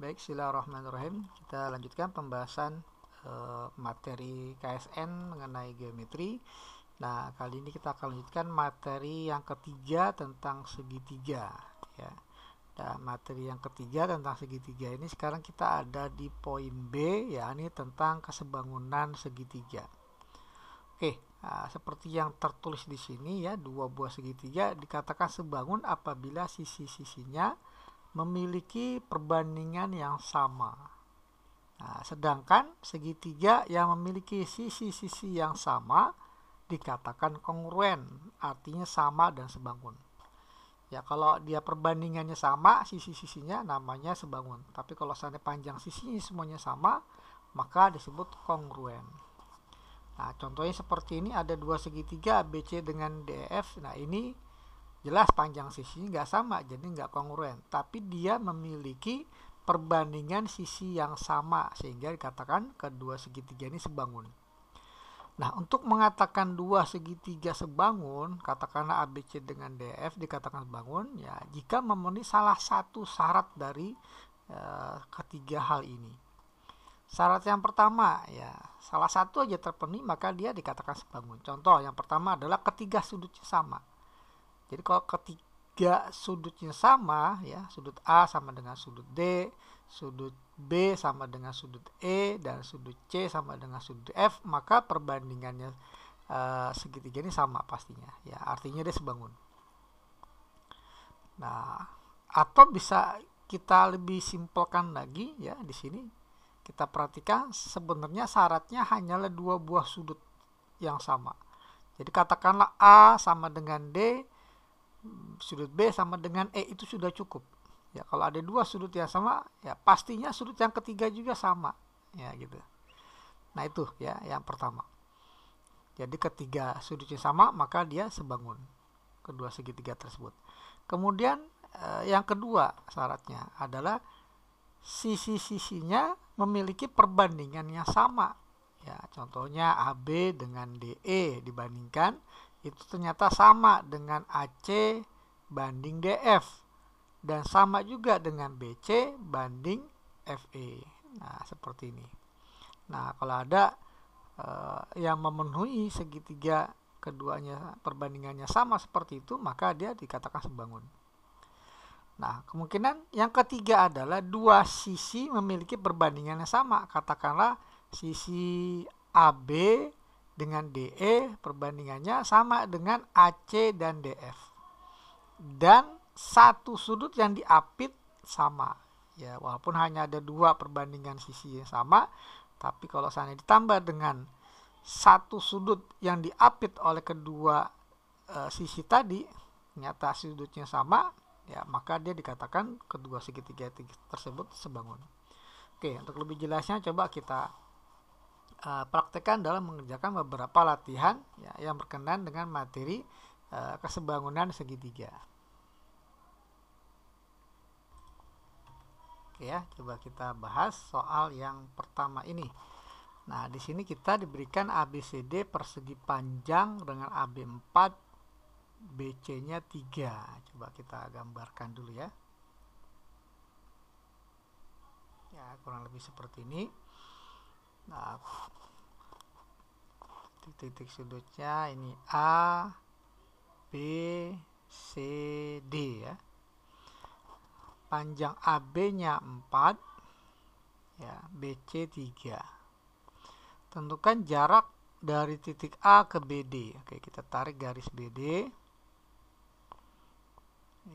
Baik, Bismillahirrahmanirrahim. Kita lanjutkan pembahasan eh, materi KSN mengenai geometri. Nah, kali ini kita akan lanjutkan materi yang ketiga tentang segitiga. Ya. Nah, materi yang ketiga tentang segitiga ini sekarang kita ada di poin B, ya ini tentang kesebangunan segitiga. Oke, nah, seperti yang tertulis di sini ya, dua buah segitiga dikatakan sebangun apabila sisi-sisinya memiliki perbandingan yang sama. Nah, sedangkan segitiga yang memiliki sisi-sisi yang sama dikatakan kongruen, artinya sama dan sebangun. Ya, kalau dia perbandingannya sama, sisi-sisinya namanya sebangun. Tapi kalau seandainya panjang sisinya semuanya sama, maka disebut kongruen. Nah, contohnya seperti ini ada dua segitiga ABC dengan DEF. Nah, ini jelas panjang sisi nggak sama jadi nggak kongruen tapi dia memiliki perbandingan sisi yang sama sehingga dikatakan kedua segitiga ini sebangun Nah, untuk mengatakan dua segitiga sebangun, katakanlah ABC dengan DF e dikatakan sebangun, ya jika memenuhi salah satu syarat dari e, ketiga hal ini. Syarat yang pertama, ya salah satu aja terpenuhi maka dia dikatakan sebangun. Contoh yang pertama adalah ketiga sudutnya sama. Jadi kalau ketiga sudutnya sama ya, sudut A sama dengan sudut D, sudut B sama dengan sudut E dan sudut C sama dengan sudut F, maka perbandingannya e, segitiga ini sama pastinya ya. Artinya dia sebangun. Nah, atau bisa kita lebih simpelkan lagi ya di sini kita perhatikan sebenarnya syaratnya hanyalah dua buah sudut yang sama. Jadi katakanlah A sama dengan D sudut B sama dengan E itu sudah cukup. Ya, kalau ada dua sudut yang sama, ya pastinya sudut yang ketiga juga sama. Ya, gitu. Nah, itu ya yang pertama. Jadi ketiga sudutnya sama, maka dia sebangun kedua segitiga tersebut. Kemudian eh, yang kedua syaratnya adalah sisi-sisinya memiliki perbandingannya sama. Ya, contohnya AB dengan DE dibandingkan itu ternyata sama dengan AC banding DF dan sama juga dengan BC banding FE. Nah, seperti ini. Nah, kalau ada e, yang memenuhi segitiga keduanya perbandingannya sama seperti itu, maka dia dikatakan sebangun Nah, kemungkinan yang ketiga adalah dua sisi memiliki perbandingannya sama. Katakanlah sisi AB dengan DE perbandingannya sama dengan AC dan DF. Dan satu sudut yang diapit sama. Ya, walaupun hanya ada dua perbandingan sisi yang sama, tapi kalau sana ditambah dengan satu sudut yang diapit oleh kedua e, sisi tadi, nyata sudutnya sama, ya maka dia dikatakan kedua segitiga tersebut sebangun. Oke, untuk lebih jelasnya coba kita uh, praktekkan dalam mengerjakan beberapa latihan ya, yang berkenan dengan materi uh, kesebangunan segitiga. Oke ya, coba kita bahas soal yang pertama ini. Nah, di sini kita diberikan ABCD persegi panjang dengan AB 4, BC-nya 3. Coba kita gambarkan dulu ya. Ya, kurang lebih seperti ini nah titik-titik sudutnya ini A B C D ya panjang AB nya 4 ya BC 3 tentukan jarak dari titik A ke BD oke kita tarik garis BD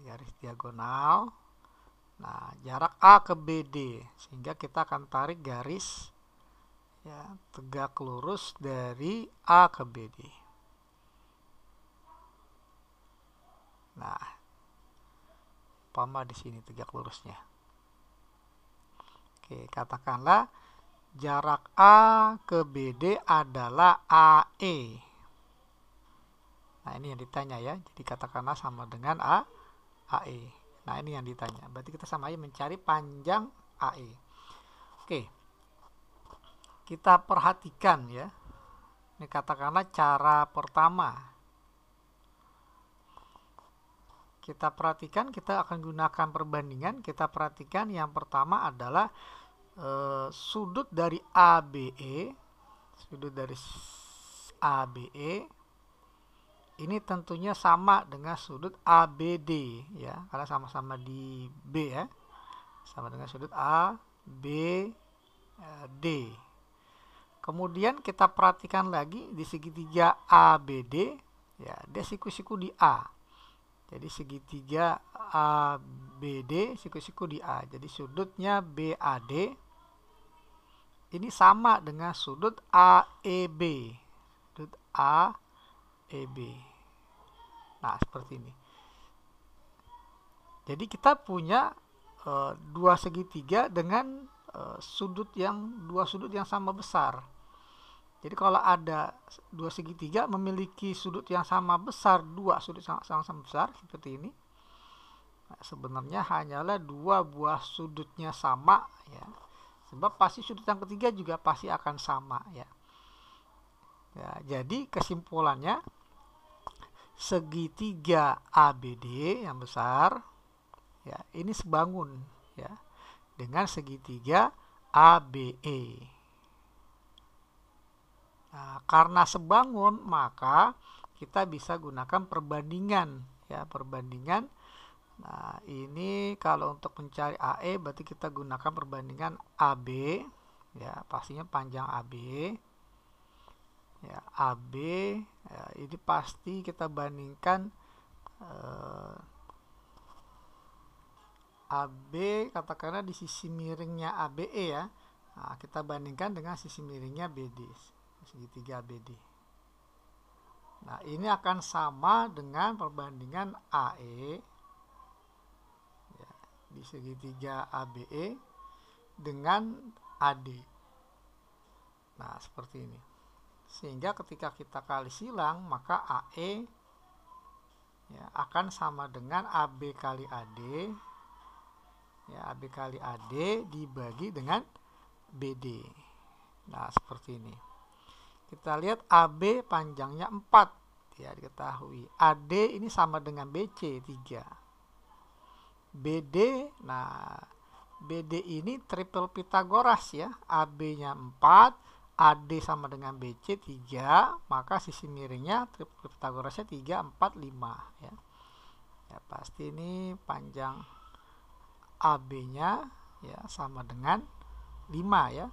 garis diagonal nah jarak A ke BD sehingga kita akan tarik garis ya, tegak lurus dari A ke BD. Nah, pama di sini tegak lurusnya. Oke, katakanlah jarak A ke BD adalah AE. Nah, ini yang ditanya ya. Jadi katakanlah sama dengan A AE. Nah, ini yang ditanya. Berarti kita sama aja mencari panjang AE. Oke kita perhatikan ya. Ini katakanlah cara pertama. Kita perhatikan, kita akan gunakan perbandingan. Kita perhatikan yang pertama adalah eh, e, sudut dari ABE, sudut dari ABE ini tentunya sama dengan sudut ABD ya karena sama-sama di B ya sama dengan sudut ABD Kemudian kita perhatikan lagi di segitiga ABD, ya, dia siku-siku di A. Jadi segitiga ABD siku-siku di A. Jadi sudutnya BAD ini sama dengan sudut AEB. Sudut AEB. Nah, seperti ini. Jadi kita punya e, dua segitiga dengan e, sudut yang dua sudut yang sama besar. Jadi kalau ada dua segitiga memiliki sudut yang sama besar, dua sudut sama-sama besar seperti ini, nah, sebenarnya hanyalah dua buah sudutnya sama ya. Sebab pasti sudut yang ketiga juga pasti akan sama ya. ya jadi kesimpulannya segitiga ABD yang besar ya ini sebangun ya dengan segitiga ABE. Nah, karena sebangun maka kita bisa gunakan perbandingan ya perbandingan. Nah, ini kalau untuk mencari AE berarti kita gunakan perbandingan AB ya pastinya panjang AB ya AB ya, ini pasti kita bandingkan eh, AB katakanlah di sisi miringnya ABE ya nah, kita bandingkan dengan sisi miringnya BD di segitiga BD. Nah, ini akan sama dengan perbandingan AE ya, di segitiga ABE dengan AD. Nah, seperti ini. Sehingga ketika kita kali silang, maka AE ya, akan sama dengan AB kali AD. Ya, AB kali AD dibagi dengan BD. Nah, seperti ini. Kita lihat AB panjangnya 4 ya diketahui. AD ini sama dengan BC 3. BD nah BD ini triple Pythagoras ya. AB-nya 4, AD sama dengan BC 3, maka sisi miringnya triple Pythagorasnya 3 4 5 ya. Ya pasti ini panjang AB-nya ya sama dengan 5 ya.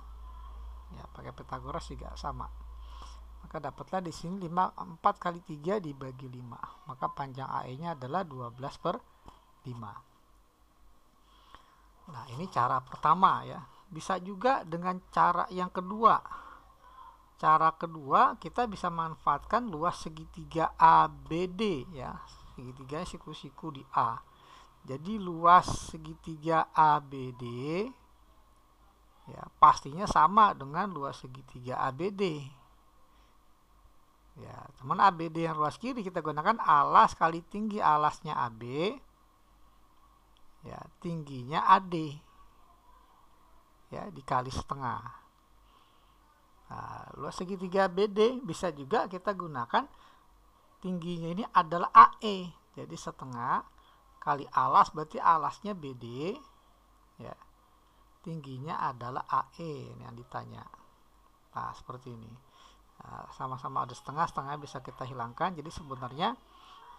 Ya pakai Pythagoras juga sama maka dapatlah di sini 5 4 kali 3 dibagi 5 maka panjang AE nya adalah 12 per 5 nah ini cara pertama ya bisa juga dengan cara yang kedua cara kedua kita bisa manfaatkan luas segitiga ABD ya segitiga siku-siku di A jadi luas segitiga ABD ya pastinya sama dengan luas segitiga ABD Ya, teman ABD yang ruas kiri kita gunakan alas kali tinggi alasnya AB. Ya, tingginya AD. Ya, dikali setengah. Nah, luas segitiga BD bisa juga kita gunakan tingginya ini adalah AE. Jadi setengah kali alas berarti alasnya BD. Ya. Tingginya adalah AE yang ditanya. Nah, seperti ini. Ah, sama-sama ada setengah setengah bisa kita hilangkan jadi sebenarnya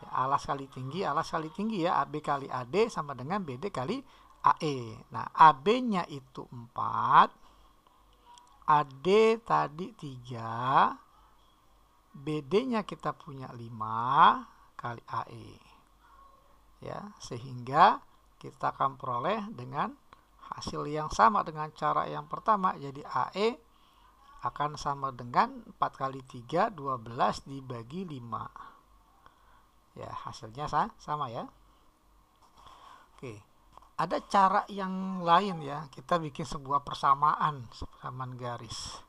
ya, alas kali tinggi alas kali tinggi ya AB kali AD sama dengan BD kali AE nah AB nya itu 4 AD tadi 3 BD nya kita punya 5 kali AE ya sehingga kita akan peroleh dengan hasil yang sama dengan cara yang pertama jadi AE akan sama dengan 4 kali 3 12 dibagi 5 ya hasilnya sama ya oke ada cara yang lain ya kita bikin sebuah persamaan persamaan garis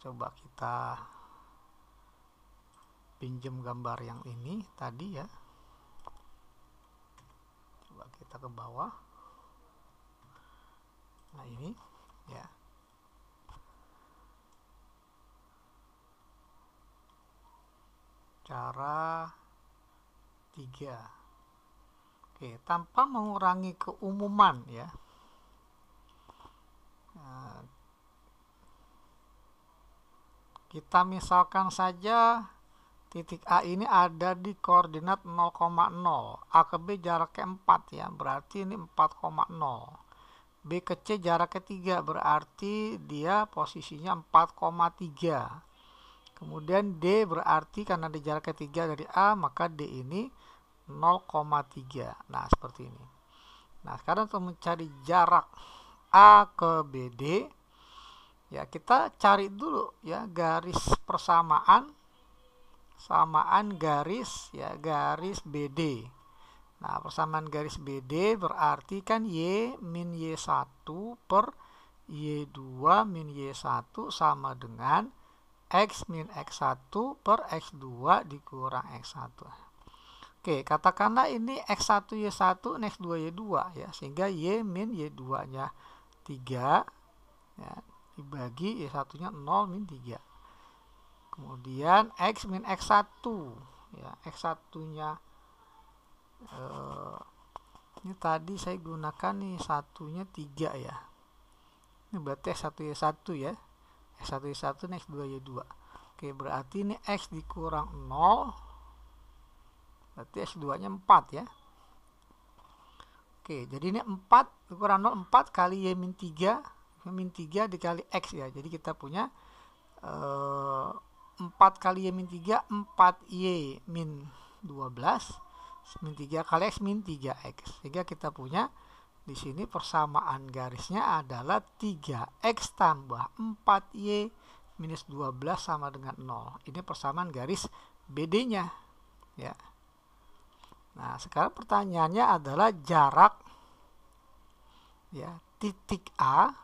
coba kita pinjam gambar yang ini tadi ya coba kita ke bawah nah ini ya cara tiga. Oke, tanpa mengurangi keumuman ya nah, kita misalkan saja titik A ini ada di koordinat 0,0 A ke B jaraknya 4 ya berarti ini 4,0 B ke C jaraknya 3 berarti dia posisinya 4,3 Kemudian D berarti karena di jarak ketiga dari A, maka D ini 0,3. Nah, seperti ini. Nah, sekarang untuk mencari jarak A ke BD, ya kita cari dulu ya garis persamaan samaan garis ya garis BD. Nah, persamaan garis BD berarti kan Y min Y1 per Y2 min Y1 sama dengan X min X1 per X2 dikurang X1. Oke, katakanlah ini X1 Y1 X2 Y2 ya, sehingga Y min Y2-nya 3 ya, dibagi Y1-nya 0 min 3. Kemudian X min X1 ya, X1-nya eh, ini tadi saya gunakan nih satunya 3 ya. Ini berarti X1 Y1 ya S1 Y1 X2 Y2 oke berarti ini X dikurang 0 berarti X2 nya 4 ya oke jadi ini 4 dikurang 0 4 kali Y min 3 Y min 3 dikali X ya jadi kita punya eh, 4 kali Y min 3 4Y min 12 min 3 kali X min 3X sehingga kita punya di sini persamaan garisnya adalah 3x tambah 4y minus 12 sama dengan 0. Ini persamaan garis BD-nya. Ya. Nah, sekarang pertanyaannya adalah jarak ya titik A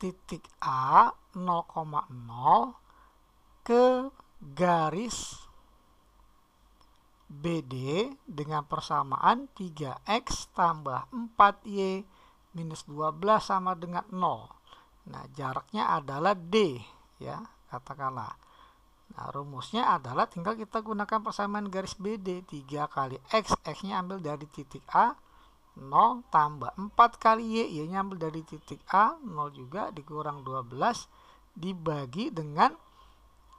titik A 0,0 ke garis BD dengan persamaan 3X tambah 4Y minus 12 sama dengan 0. Nah, jaraknya adalah D, ya, katakanlah. Nah, rumusnya adalah tinggal kita gunakan persamaan garis BD. 3 kali X, X-nya ambil dari titik A, 0 tambah 4 kali Y, Y-nya ambil dari titik A, 0 juga, dikurang 12, dibagi dengan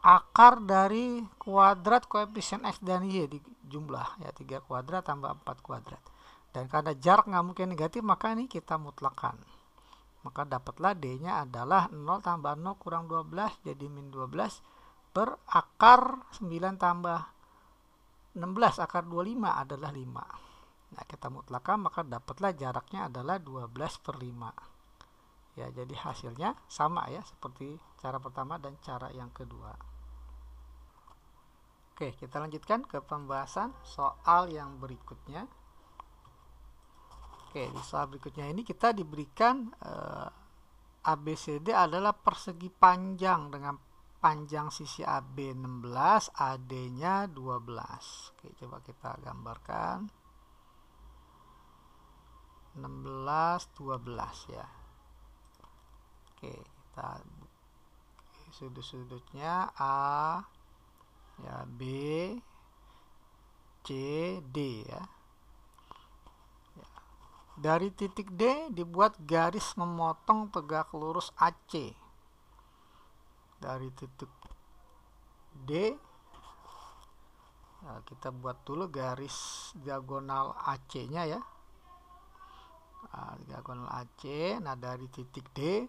akar dari kuadrat koefisien X dan Y jumlah ya 3 kuadrat tambah 4 kuadrat dan karena jarak nggak mungkin negatif maka ini kita mutlakan maka dapatlah D nya adalah 0 tambah 0 kurang 12 jadi min 12 per akar 9 tambah 16 akar 25 adalah 5 nah kita mutlakan maka dapatlah jaraknya adalah 12 per 5 ya jadi hasilnya sama ya seperti cara pertama dan cara yang kedua Oke, kita lanjutkan ke pembahasan soal yang berikutnya. Oke, di soal berikutnya ini kita diberikan eh, ABCD adalah persegi panjang dengan panjang sisi AB 16, AD-nya 12. Oke, coba kita gambarkan. 16, 12 ya. Oke, kita sudut-sudutnya A, ya B C D ya. ya. dari titik D dibuat garis memotong tegak lurus AC dari titik D ya kita buat dulu garis diagonal AC nya ya nah, diagonal AC nah dari titik D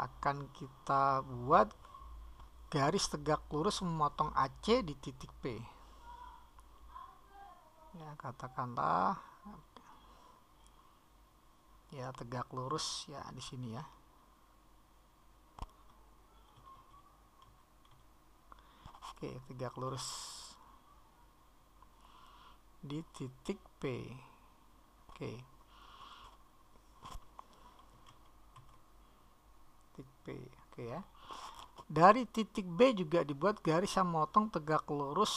akan kita buat garis tegak lurus memotong AC di titik P ya katakanlah ya tegak lurus ya di sini ya oke tegak lurus di titik P oke titik P oke ya dari titik B juga dibuat garis yang motong tegak lurus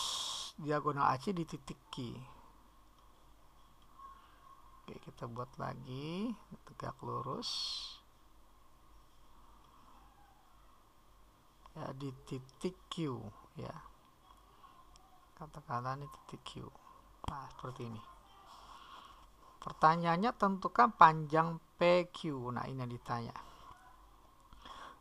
diagonal AC di titik Q. Oke, kita buat lagi tegak lurus. Ya, di titik Q ya. Katakanlah ini titik Q. Nah, seperti ini. Pertanyaannya tentukan panjang PQ. Nah, ini yang ditanya.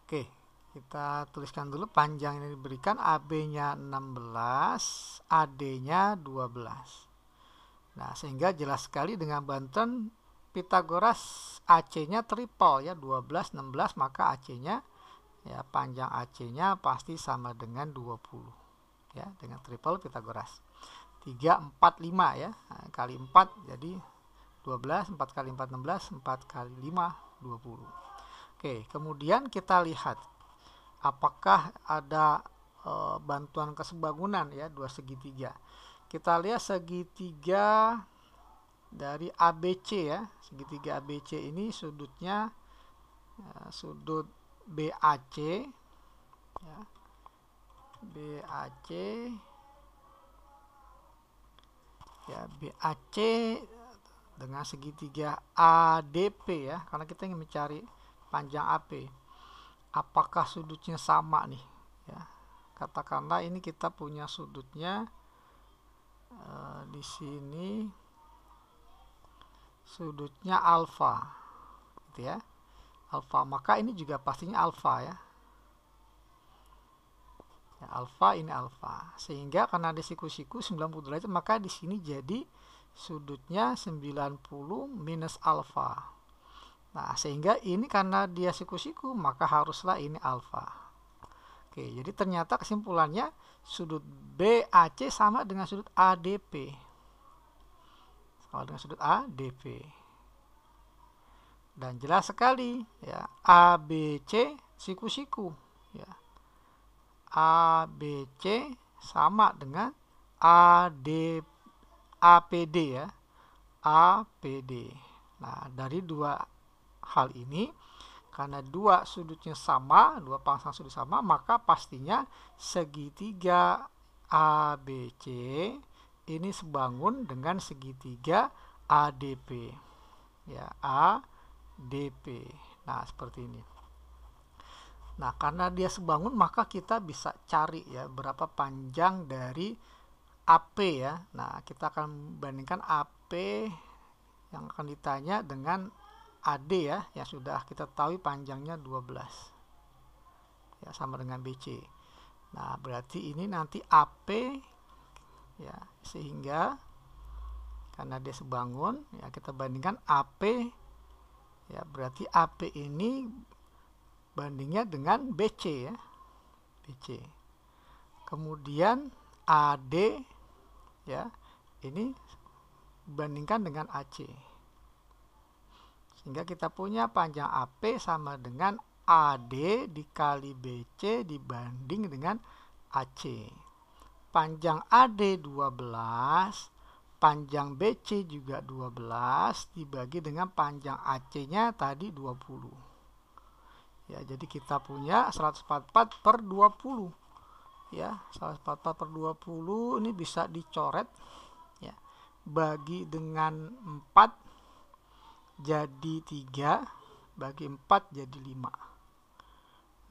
Oke, kita tuliskan dulu panjang yang diberikan AB-nya 16, AD-nya 12. Nah, sehingga jelas sekali dengan banten Pitagoras AC-nya triple ya 12 16 maka AC-nya ya panjang AC-nya pasti sama dengan 20 ya dengan triple Pitagoras. 3 4 5 ya. kali 4 jadi 12 4 kali 4 16 4 kali 5 20. Oke, kemudian kita lihat apakah ada e, bantuan kesebangunan ya dua segitiga. Kita lihat segitiga dari ABC ya. Segitiga ABC ini sudutnya eh, ya, sudut BAC ya. BAC ya BAC dengan segitiga ADP ya karena kita ingin mencari panjang AP apakah sudutnya sama nih ya katakanlah ini kita punya sudutnya e, di sini sudutnya alfa gitu ya alfa maka ini juga pastinya alfa ya ya, alfa ini alfa sehingga karena ada siku-siku 90 derajat maka di sini jadi sudutnya 90 minus alfa Nah, sehingga ini karena dia siku-siku, maka haruslah ini alfa. Oke, jadi ternyata kesimpulannya sudut BAC sama dengan sudut ADP. Sama dengan sudut ADP. Dan jelas sekali ya, ABC siku-siku ya. ABC sama dengan AD APD ya. APD. Nah, dari dua hal ini karena dua sudutnya sama, dua pangsang sudut sama, maka pastinya segitiga ABC ini sebangun dengan segitiga ADP. Ya, ADP. Nah, seperti ini. Nah, karena dia sebangun maka kita bisa cari ya berapa panjang dari AP ya. Nah, kita akan bandingkan AP yang akan ditanya dengan AD ya yang sudah kita tahu panjangnya 12 ya sama dengan BC nah berarti ini nanti AP ya sehingga karena dia sebangun ya kita bandingkan AP ya berarti AP ini bandingnya dengan BC ya BC kemudian AD ya ini bandingkan dengan AC sehingga kita punya panjang AP sama dengan AD dikali BC dibanding dengan AC. Panjang AD 12, panjang BC juga 12 dibagi dengan panjang AC-nya tadi 20. Ya, jadi kita punya 144 per 20 ya 144 per 20 ini bisa dicoret ya bagi dengan 4 jadi 3 bagi 4 jadi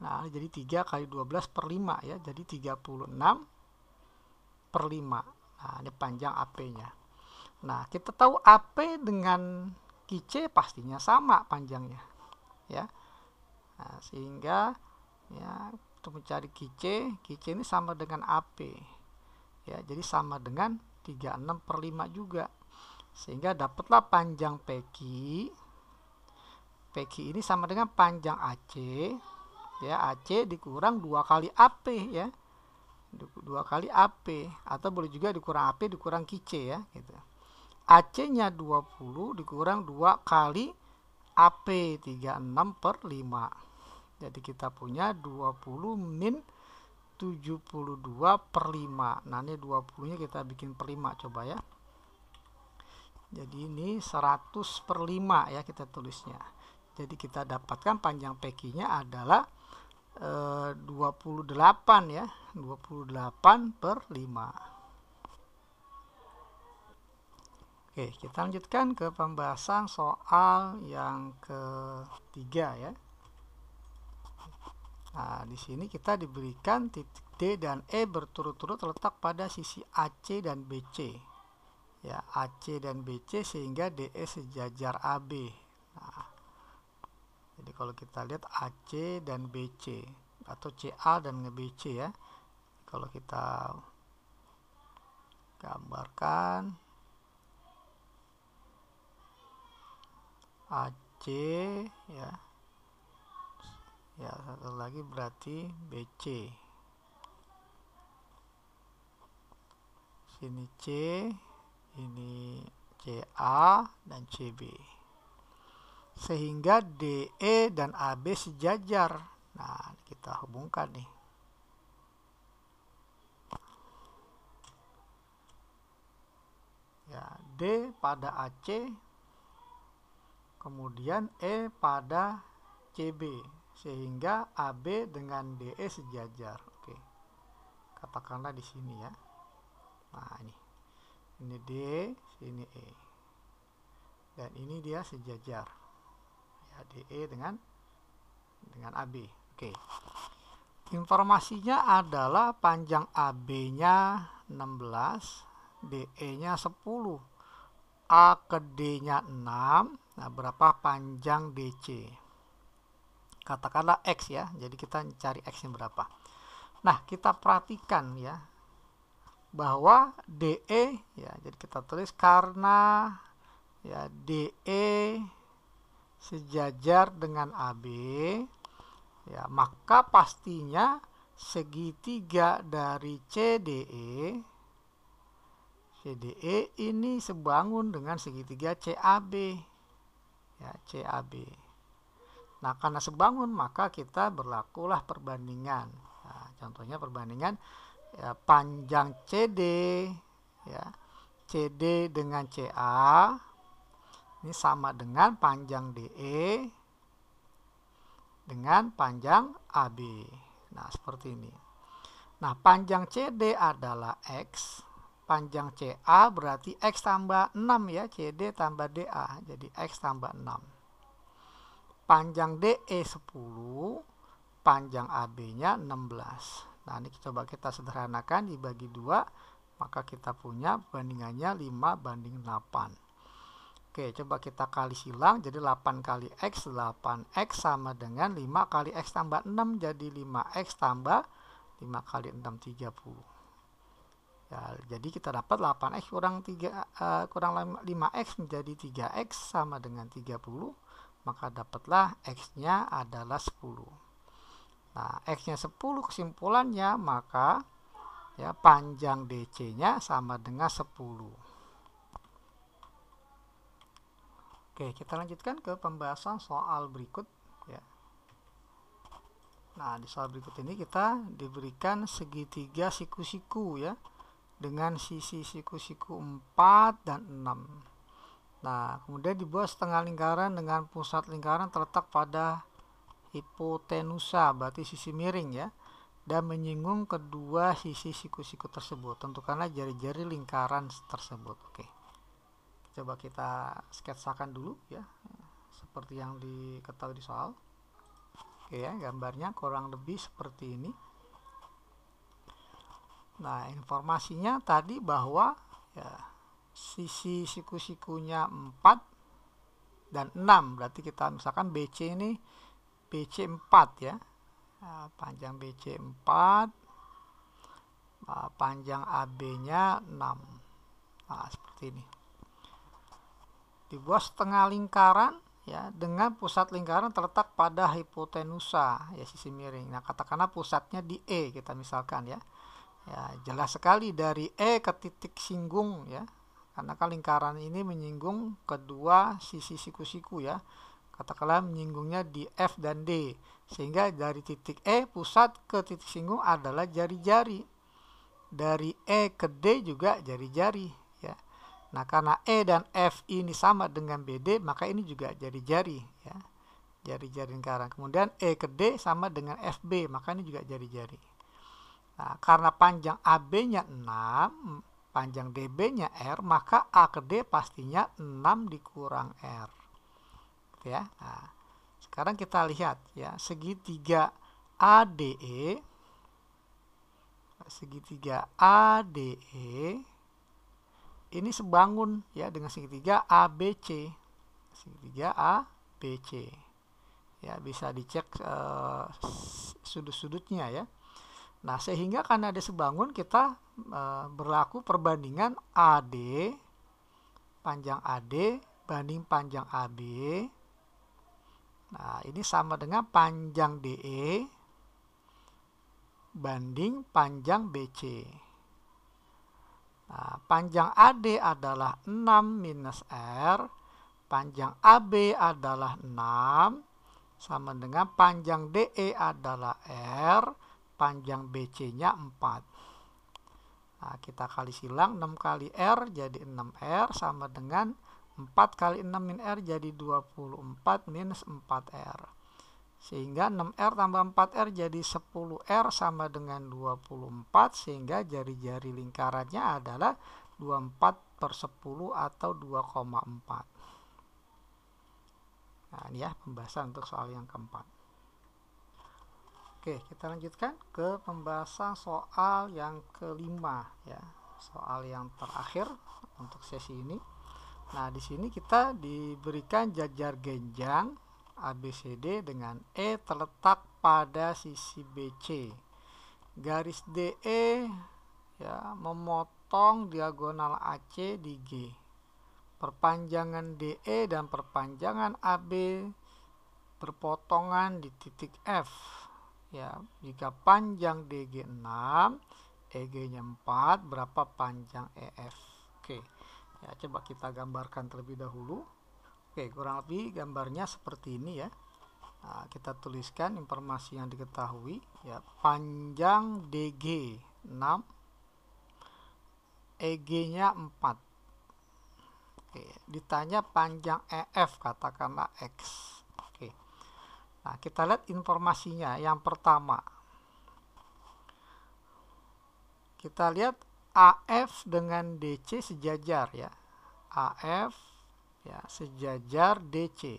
5 nah jadi 3 kali 12 per 5 ya jadi 36 per 5 nah ini panjang AP nya nah kita tahu AP dengan KC pastinya sama panjangnya ya nah, sehingga ya untuk mencari KC KC ini sama dengan AP ya jadi sama dengan 36 per 5 juga sehingga dapatlah panjang PQ. PQ ini sama dengan panjang AC. Ya, AC dikurang dua kali AP ya. Dua kali AP atau boleh juga dikurang AP dikurang QC ya gitu. AC-nya 20 dikurang dua kali AP 36 per 5. Jadi kita punya 20 min 72 per 5. Nah ini 20 nya kita bikin per 5 coba ya jadi ini 100 per 5 ya kita tulisnya jadi kita dapatkan panjang PQ-nya adalah e, eh, 28 ya 28 per 5 Oke kita lanjutkan ke pembahasan soal yang ketiga ya Nah, di sini kita diberikan titik D dan E berturut-turut terletak pada sisi AC dan BC ya AC dan BC sehingga DE sejajar AB. Nah, jadi kalau kita lihat AC dan BC atau CA dan BC ya. Kalau kita gambarkan AC ya. Ya, satu lagi berarti BC. Sini C, ini CA dan CB sehingga DE dan AB sejajar nah kita hubungkan nih ya D pada AC kemudian E pada CB sehingga AB dengan DE sejajar oke katakanlah di sini ya nah ini ini D sini E dan ini dia sejajar ya DE dengan dengan AB oke informasinya adalah panjang AB nya 16 DE nya 10 A ke D nya 6 nah berapa panjang DC katakanlah X ya jadi kita cari X nya berapa nah kita perhatikan ya bahwa DE ya jadi kita tulis karena ya DE sejajar dengan AB ya maka pastinya segitiga dari CDE CDE ini sebangun dengan segitiga CAB ya CAB nah karena sebangun maka kita berlakulah perbandingan nah, contohnya perbandingan ya, panjang CD ya CD dengan CA ini sama dengan panjang DE dengan panjang AB nah seperti ini nah panjang CD adalah X panjang CA berarti X tambah 6 ya CD tambah DA jadi X tambah 6 panjang DE 10 panjang AB nya 16 Nah, ini coba kita sederhanakan dibagi dua, maka kita punya bandingannya 5 banding 8. Oke, coba kita kali silang, jadi 8 kali X, 8X sama dengan 5 kali X tambah 6, jadi 5X tambah 5 kali 6, 30. Ya, jadi kita dapat 8X kurang, 3, uh, eh, kurang 5X menjadi 3X sama dengan 30, maka dapatlah X-nya adalah 10. Nah, X-nya 10 kesimpulannya maka ya panjang DC-nya sama dengan 10. Oke, kita lanjutkan ke pembahasan soal berikut ya. Nah, di soal berikut ini kita diberikan segitiga siku-siku ya dengan sisi siku-siku 4 dan 6. Nah, kemudian dibuat setengah lingkaran dengan pusat lingkaran terletak pada hipotenusa berarti sisi miring ya dan menyinggung kedua sisi siku-siku tersebut tentukanlah jari-jari lingkaran tersebut oke coba kita sketsakan dulu ya seperti yang diketahui di soal oke ya gambarnya kurang lebih seperti ini nah informasinya tadi bahwa ya, sisi siku-sikunya 4 dan 6 berarti kita misalkan BC ini BC4 ya ah, panjang BC4 ah, panjang AB nya 6 nah seperti ini dibuat setengah lingkaran ya dengan pusat lingkaran terletak pada hipotenusa ya sisi miring nah katakanlah pusatnya di E kita misalkan ya ya jelas sekali dari E ke titik singgung ya karena kan lingkaran ini menyinggung kedua sisi siku-siku ya katakanlah menyinggungnya di F dan D sehingga dari titik E pusat ke titik singgung adalah jari-jari dari E ke D juga jari-jari ya nah karena E dan F ini sama dengan BD maka ini juga jari-jari ya jari-jari lingkaran kemudian E ke D sama dengan FB maka ini juga jari-jari nah karena panjang AB nya 6 panjang DB nya R maka A ke D pastinya 6 dikurang R Gitu ya. Nah, sekarang kita lihat ya segitiga ADE segitiga ADE ini sebangun ya dengan segitiga ABC segitiga ABC ya bisa dicek uh, sudut-sudutnya ya nah sehingga karena ada sebangun kita uh, berlaku perbandingan AD panjang AD banding panjang AB Nah, ini sama dengan panjang DE banding panjang BC. Nah, panjang AD adalah 6 minus R, panjang AB adalah 6, sama dengan panjang DE adalah R, panjang BC-nya 4. Nah, kita kali silang 6 kali R jadi 6R sama dengan 4 kali 6 min R jadi 24 minus 4R. Sehingga 6R tambah 4R jadi 10R sama dengan 24 sehingga jari-jari lingkarannya adalah 24 per 10 atau 2,4. Nah ini ya pembahasan untuk soal yang keempat. Oke kita lanjutkan ke pembahasan soal yang kelima ya. Soal yang terakhir untuk sesi ini. Nah, di sini kita diberikan jajar genjang ABCD dengan E terletak pada sisi BC. Garis DE ya memotong diagonal AC di G. Perpanjangan DE dan perpanjangan AB berpotongan di titik F. Ya, jika panjang DG 6, EG-nya 4, berapa panjang EF? Oke. Okay ya coba kita gambarkan terlebih dahulu oke kurang lebih gambarnya seperti ini ya nah, kita tuliskan informasi yang diketahui ya panjang DG 6 EG nya 4 Oke, ditanya panjang EF katakanlah X. Oke. Nah, kita lihat informasinya. Yang pertama, kita lihat AF dengan DC sejajar ya. AF ya sejajar DC.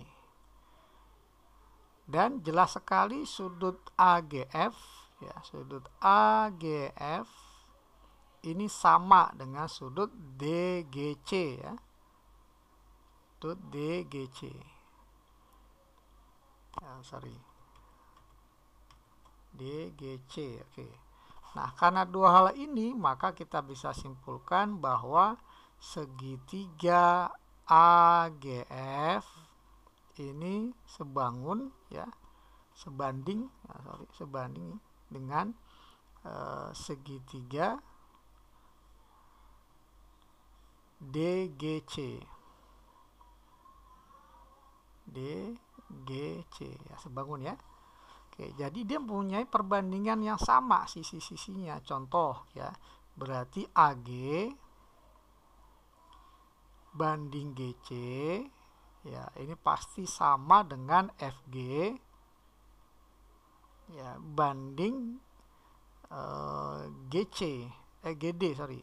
Dan jelas sekali sudut AGF ya, sudut AGF ini sama dengan sudut DGC ya. Sudut DGC. Ya, ah, sorry. DGC, oke. Okay. Nah, karena dua hal ini, maka kita bisa simpulkan bahwa segitiga AGF ini sebangun ya, sebanding, ya, sorry, sebanding dengan eh, segitiga DGC. DGC ya sebangun ya. Oke, jadi dia mempunyai perbandingan yang sama sisi-sisinya. Contoh ya, berarti AG banding GC ya, ini pasti sama dengan FG ya banding eh, GC eh GD sorry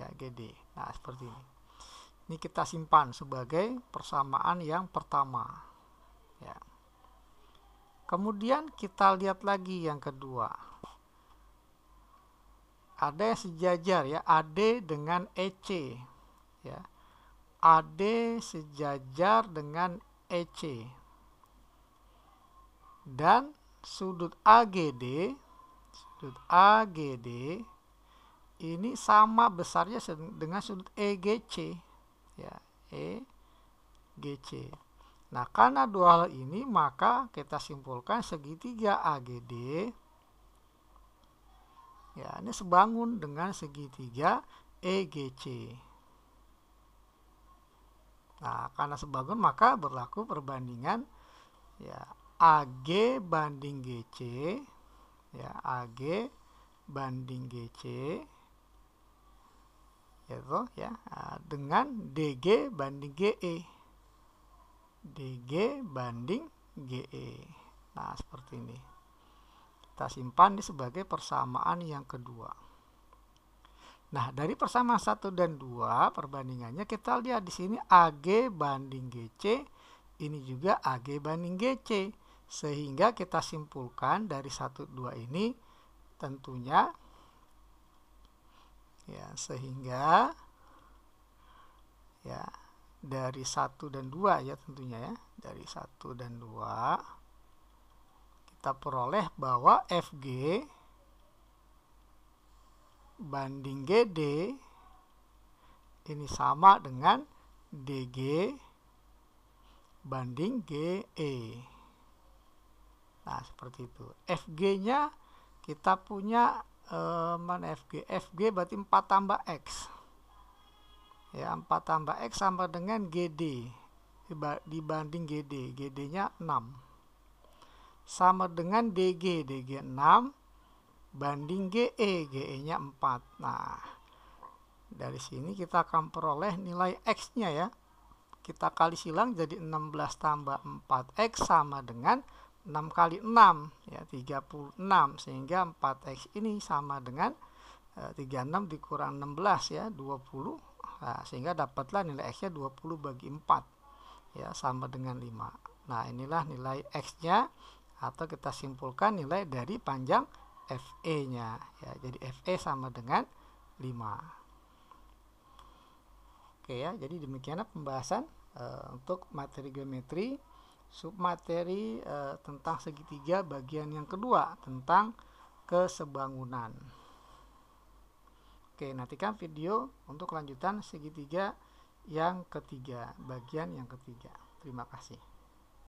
ya GD. Nah, seperti ini. Ini kita simpan sebagai persamaan yang pertama. Ya. Kemudian kita lihat lagi yang kedua. Ada yang sejajar ya, AD dengan EC. Ya. AD sejajar dengan EC. Dan sudut AGD, sudut AGD ini sama besarnya dengan sudut EGC. Ya, EGC. Nah, karena dua hal ini, maka kita simpulkan segitiga AGD ya ini sebangun dengan segitiga EGC. Nah, karena sebangun maka berlaku perbandingan ya AG banding GC ya AG banding GC yaitu ya dengan DG banding GE. DG banding GE. Nah, seperti ini. Kita simpan di sebagai persamaan yang kedua. Nah, dari persamaan 1 dan 2 perbandingannya kita lihat di sini AG banding GC, ini juga AG banding GC. Sehingga kita simpulkan dari 1 2 ini tentunya ya sehingga ya dari 1 dan 2 ya tentunya ya dari 1 dan 2 kita peroleh bahwa FG banding GD ini sama dengan DG banding GE nah seperti itu FG nya kita punya eh, mana FG FG berarti 4 tambah X ya 4 tambah X sama dengan GD dibanding GD, GD-nya 6 sama dengan DG, DG 6 banding GE, GE-nya 4 nah dari sini kita akan peroleh nilai X-nya ya kita kali silang jadi 16 tambah 4X sama dengan 6 kali 6 ya 36 sehingga 4X ini sama dengan 36 eh, dikurang 16 ya 20 Nah, sehingga dapatlah nilai X-nya 20 bagi 4. Ya, sama dengan 5. Nah, inilah nilai X-nya atau kita simpulkan nilai dari panjang FE-nya. Ya, jadi FE sama dengan 5. Oke ya, jadi demikianlah pembahasan e, untuk materi geometri submateri e, tentang segitiga bagian yang kedua tentang kesebangunan. Oke, nantikan video untuk kelanjutan segitiga yang ketiga, bagian yang ketiga. Terima kasih.